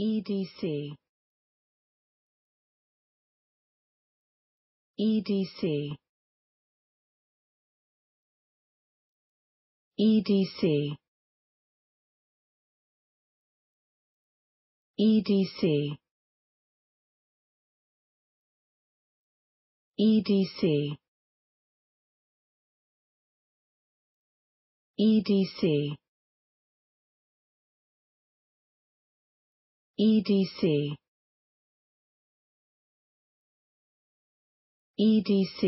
EDC EDC EDC EDC EDC EDC EDC EDC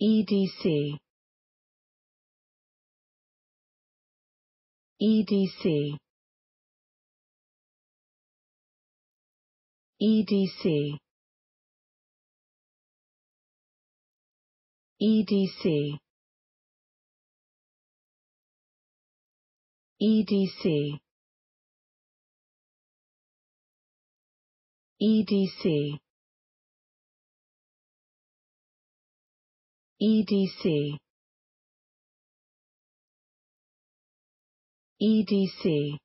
EDC EDC EDC EDC EDC EDC EDC EDC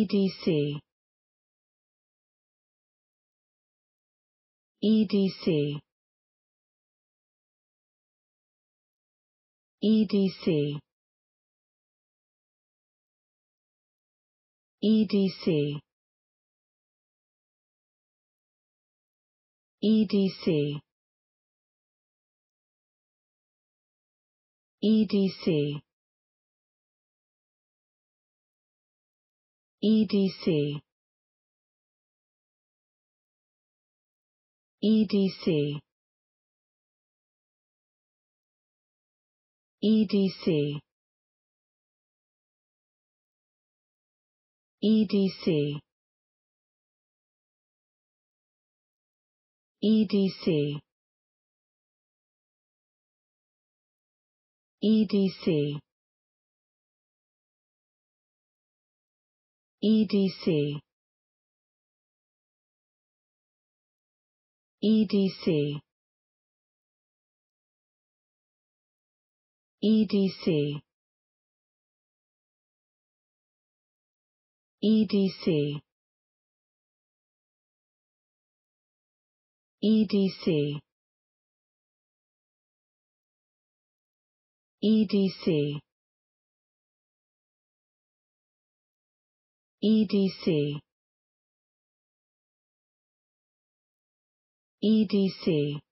EDC EDC EDC EDC EDC EDC EDC EDC EDC EDC EDC EDC EDC EDC EDC EDC EDC EDC EDC EDC